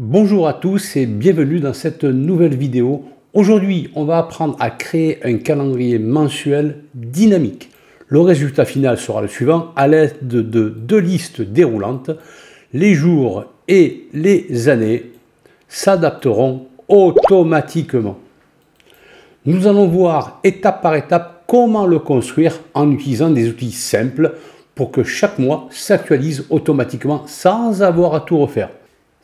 Bonjour à tous et bienvenue dans cette nouvelle vidéo. Aujourd'hui, on va apprendre à créer un calendrier mensuel dynamique. Le résultat final sera le suivant à l'aide de deux listes déroulantes. Les jours et les années s'adapteront automatiquement. Nous allons voir étape par étape comment le construire en utilisant des outils simples pour que chaque mois s'actualise automatiquement sans avoir à tout refaire.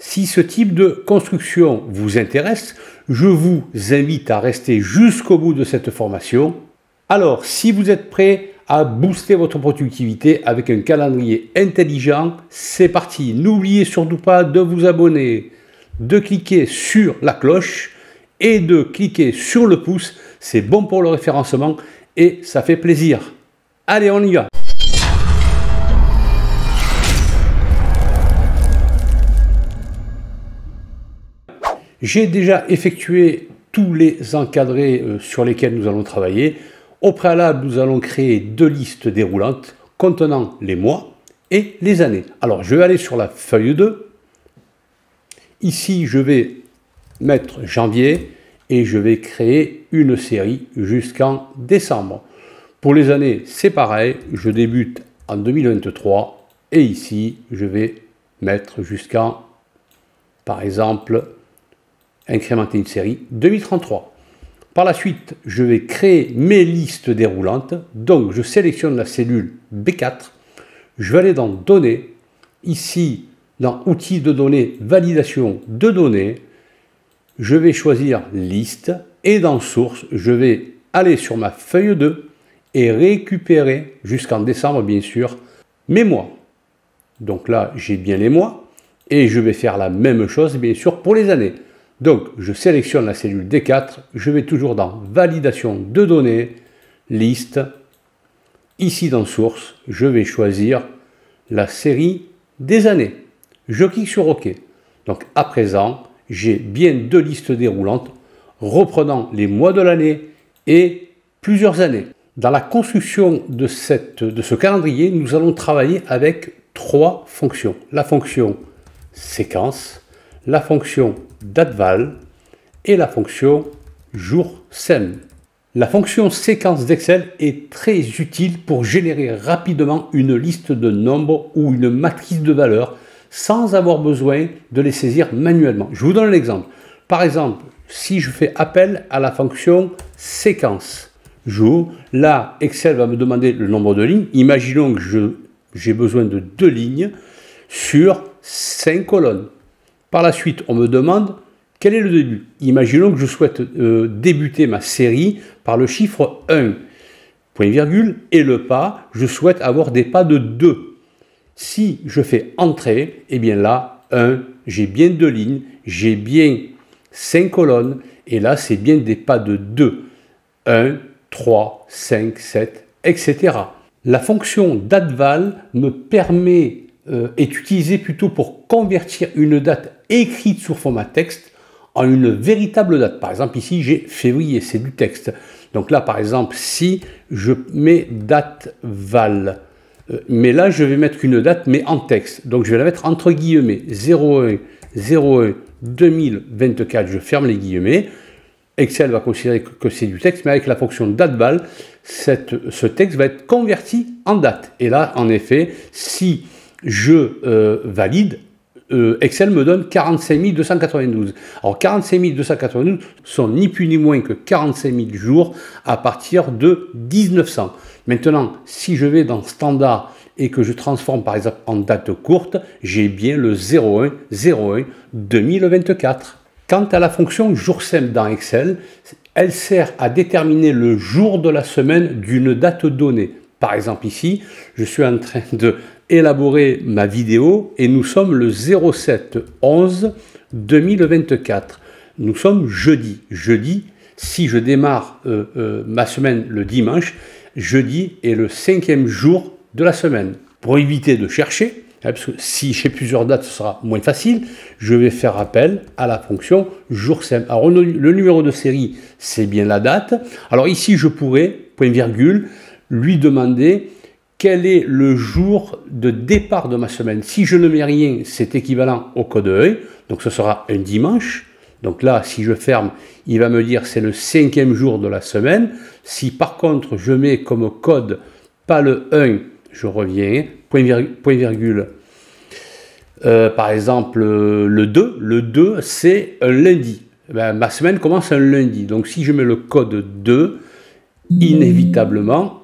Si ce type de construction vous intéresse, je vous invite à rester jusqu'au bout de cette formation. Alors, si vous êtes prêt à booster votre productivité avec un calendrier intelligent, c'est parti. N'oubliez surtout pas de vous abonner, de cliquer sur la cloche et de cliquer sur le pouce. C'est bon pour le référencement et ça fait plaisir. Allez, on y va J'ai déjà effectué tous les encadrés euh, sur lesquels nous allons travailler. Au préalable, nous allons créer deux listes déroulantes contenant les mois et les années. Alors, je vais aller sur la feuille 2. Ici, je vais mettre janvier et je vais créer une série jusqu'en décembre. Pour les années, c'est pareil, je débute en 2023 et ici, je vais mettre jusqu'en, par exemple, incrémenter une série, 2033. Par la suite, je vais créer mes listes déroulantes. Donc, je sélectionne la cellule B4. Je vais aller dans Données. Ici, dans Outils de données, Validation de données, je vais choisir Liste. Et dans Source, je vais aller sur ma feuille 2 et récupérer, jusqu'en décembre bien sûr, mes mois. Donc là, j'ai bien les mois. Et je vais faire la même chose, bien sûr, pour les années. Donc, je sélectionne la cellule D4, je vais toujours dans Validation de données, Liste. Ici dans Source, je vais choisir la série des années. Je clique sur OK. Donc, à présent, j'ai bien deux listes déroulantes reprenant les mois de l'année et plusieurs années. Dans la construction de, de ce calendrier, nous allons travailler avec trois fonctions. La fonction séquence, la fonction datval et la fonction joursem. La fonction séquence d'Excel est très utile pour générer rapidement une liste de nombres ou une matrice de valeurs sans avoir besoin de les saisir manuellement. Je vous donne l'exemple. Par exemple, si je fais appel à la fonction séquence, jour, là, Excel va me demander le nombre de lignes. Imaginons que j'ai besoin de deux lignes sur cinq colonnes. Par la suite, on me demande quel est le début. Imaginons que je souhaite euh, débuter ma série par le chiffre 1, point virgule, et le pas, je souhaite avoir des pas de 2. Si je fais entrer, et eh bien là, 1, j'ai bien deux lignes, j'ai bien 5 colonnes, et là, c'est bien des pas de 2. 1, 3, 5, 7, etc. La fonction dateVal me permet, euh, est utilisée plutôt pour convertir une date écrite sur format texte en une véritable date. Par exemple, ici, j'ai février, c'est du texte. Donc là, par exemple, si je mets date val, euh, mais là, je vais mettre une date, mais en texte. Donc, je vais la mettre entre guillemets, 01, 01, 2024, je ferme les guillemets. Excel va considérer que c'est du texte, mais avec la fonction date val, ce texte va être converti en date. Et là, en effet, si je euh, valide, euh, Excel me donne 45 292. Alors 45 292 sont ni plus ni moins que 45 000 jours à partir de 1900. Maintenant, si je vais dans standard et que je transforme par exemple en date courte, j'ai bien le 01 01 2024. Quant à la fonction jour dans Excel, elle sert à déterminer le jour de la semaine d'une date donnée. Par exemple, ici, je suis en train de élaborer ma vidéo et nous sommes le 07 11 2024. Nous sommes jeudi. Jeudi, si je démarre euh, euh, ma semaine le dimanche, jeudi est le cinquième jour de la semaine. Pour éviter de chercher, hein, parce que si j'ai plusieurs dates, ce sera moins facile, je vais faire appel à la fonction jour simple. Alors le numéro de série, c'est bien la date. Alors ici, je pourrais, point virgule, lui demander quel est le jour de départ de ma semaine. Si je ne mets rien, c'est équivalent au code 1. donc ce sera un dimanche. Donc là, si je ferme, il va me dire c'est le cinquième jour de la semaine. Si par contre je mets comme code pas le 1, je reviens, point, virgule. Euh, par exemple, le 2, le 2 c'est un lundi. Ben, ma semaine commence un lundi. Donc si je mets le code 2, inévitablement,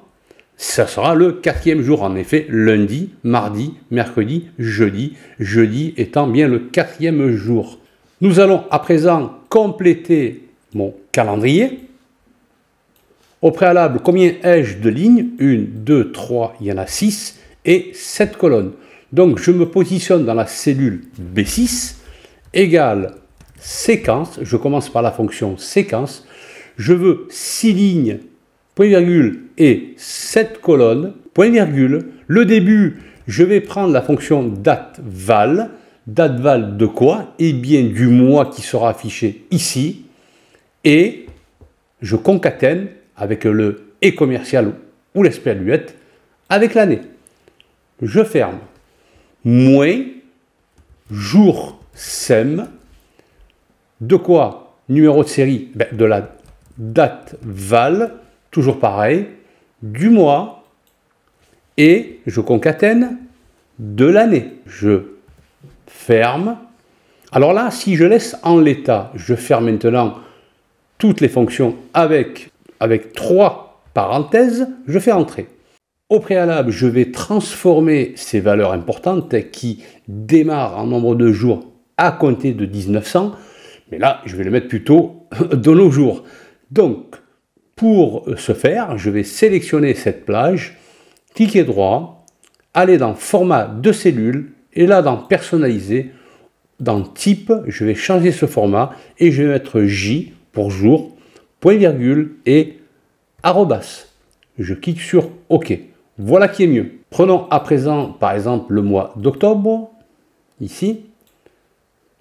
ça sera le quatrième jour, en effet, lundi, mardi, mercredi, jeudi, jeudi étant bien le quatrième jour. Nous allons à présent compléter mon calendrier. Au préalable, combien ai-je de lignes 1, 2, 3, il y en a 6 et 7 colonnes. Donc je me positionne dans la cellule B6 égale séquence. Je commence par la fonction séquence. Je veux 6 lignes point virgule et cette colonne, point virgule. Le début, je vais prendre la fonction date val. Date val de quoi Eh bien du mois qui sera affiché ici. Et je concatène avec le et commercial ou l'esperluette avec l'année. Je ferme. Moins jour SEM. De quoi Numéro de série ben, De la date val toujours pareil, du mois et je concatène de l'année. Je ferme. Alors là, si je laisse en l'état, je ferme maintenant toutes les fonctions avec, avec trois parenthèses, je fais entrer. Au préalable, je vais transformer ces valeurs importantes qui démarrent en nombre de jours à compter de 1900, mais là, je vais le mettre plutôt de nos jours. Donc, pour euh, ce faire, je vais sélectionner cette plage, cliquer droit, aller dans Format de cellule et là dans Personnaliser, dans Type, je vais changer ce format et je vais mettre J pour jour, point virgule et arrobas. Je clique sur OK. Voilà qui est mieux. Prenons à présent par exemple le mois d'octobre, ici,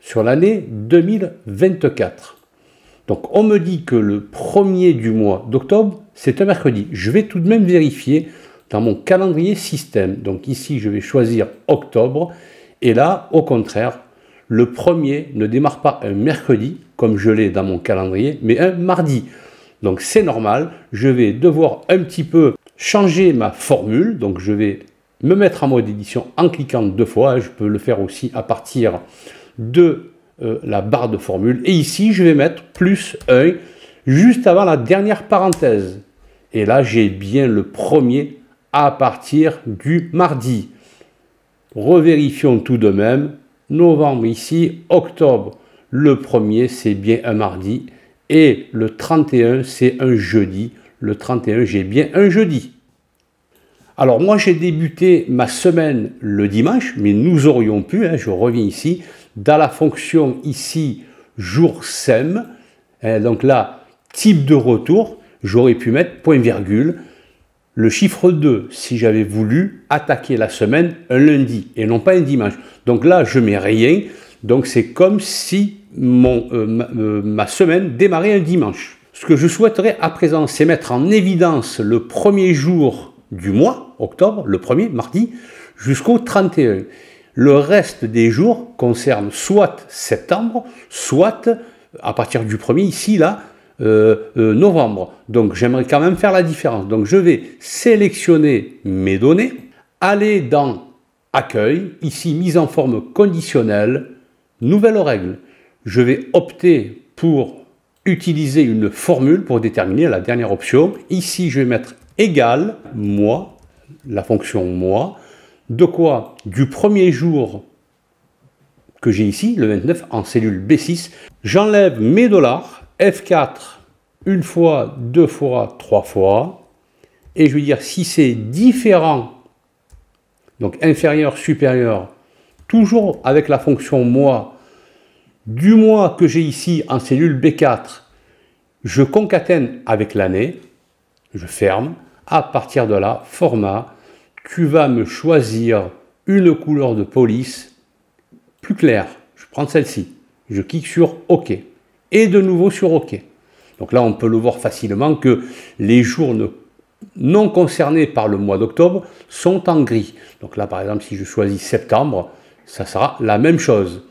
sur l'année 2024. Donc on me dit que le premier du mois d'octobre, c'est un mercredi. Je vais tout de même vérifier dans mon calendrier système. Donc ici, je vais choisir octobre. Et là, au contraire, le premier ne démarre pas un mercredi, comme je l'ai dans mon calendrier, mais un mardi. Donc c'est normal, je vais devoir un petit peu changer ma formule. Donc je vais me mettre en mode édition en cliquant deux fois. Je peux le faire aussi à partir de euh, la barre de formule. Et ici, je vais mettre plus 1 juste avant la dernière parenthèse. Et là, j'ai bien le premier à partir du mardi. Revérifions tout de même. Novembre ici, octobre. Le premier, c'est bien un mardi. Et le 31, c'est un jeudi. Le 31, j'ai bien un jeudi. Alors moi, j'ai débuté ma semaine le dimanche, mais nous aurions pu, hein, je reviens ici, dans la fonction ici jour sem, euh, donc là, type de retour, j'aurais pu mettre point virgule, le chiffre 2, si j'avais voulu attaquer la semaine un lundi et non pas un dimanche. Donc là, je mets rien, donc c'est comme si mon, euh, ma, euh, ma semaine démarrait un dimanche. Ce que je souhaiterais à présent, c'est mettre en évidence le premier jour du mois, octobre, le premier mardi, jusqu'au 31. Le reste des jours concerne soit septembre, soit à partir du 1er ici, là, euh, euh, novembre. Donc j'aimerais quand même faire la différence. Donc je vais sélectionner mes données, aller dans Accueil, ici mise en forme conditionnelle, nouvelle règle. Je vais opter pour utiliser une formule pour déterminer la dernière option. Ici, je vais mettre égal, moi, la fonction moi, de quoi Du premier jour que j'ai ici, le 29, en cellule B6, j'enlève mes dollars, F4, une fois, deux fois, trois fois, et je vais dire si c'est différent, donc inférieur, supérieur, toujours avec la fonction moi, du mois que j'ai ici en cellule B4, je concatène avec l'année, je ferme, à partir de là, format, tu vas me choisir une couleur de police plus claire. Je prends celle-ci. Je clique sur OK. Et de nouveau sur OK. Donc là, on peut le voir facilement que les jours non concernés par le mois d'octobre sont en gris. Donc là, par exemple, si je choisis septembre, ça sera la même chose.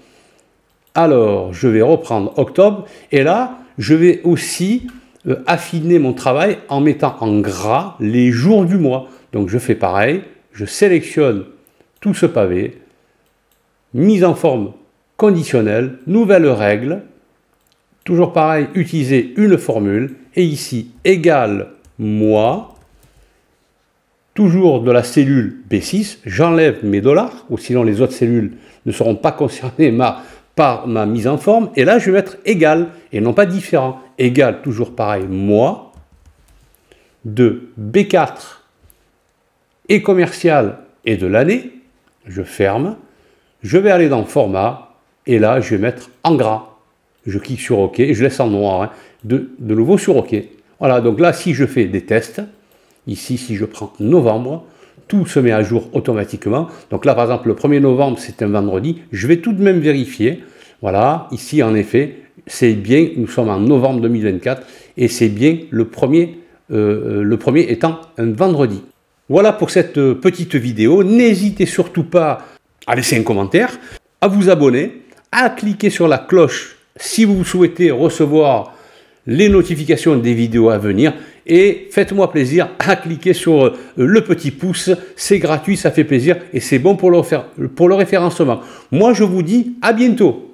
Alors, je vais reprendre octobre. Et là, je vais aussi euh, affiner mon travail en mettant en gras les jours du mois. Donc je fais pareil, je sélectionne tout ce pavé, mise en forme conditionnelle, nouvelle règle, toujours pareil, utiliser une formule, et ici égal moi, toujours de la cellule B6, j'enlève mes dollars, ou sinon les autres cellules ne seront pas concernées par ma mise en forme, et là je vais mettre égal, et non pas différent, égal, toujours pareil, moi, de B4 et commercial et de l'année, je ferme, je vais aller dans format, et là je vais mettre en gras. Je clique sur OK, et je laisse en noir, hein, de, nouveau sur OK. Voilà, donc là si je fais des tests, ici si je prends novembre, tout se met à jour automatiquement. Donc là par exemple le 1er novembre c'est un vendredi, je vais tout de même vérifier. Voilà, ici en effet, c'est bien, nous sommes en novembre 2024, et c'est bien le premier, euh, euh, le premier étant un vendredi. Voilà pour cette euh, petite vidéo. N'hésitez surtout pas à laisser un commentaire, à vous abonner, à cliquer sur la cloche si vous souhaitez recevoir les notifications des vidéos à venir et faites-moi plaisir à cliquer sur euh, le petit pouce, c'est gratuit, ça fait plaisir et c'est bon pour le, référencement. Moi je vous dis à bientôt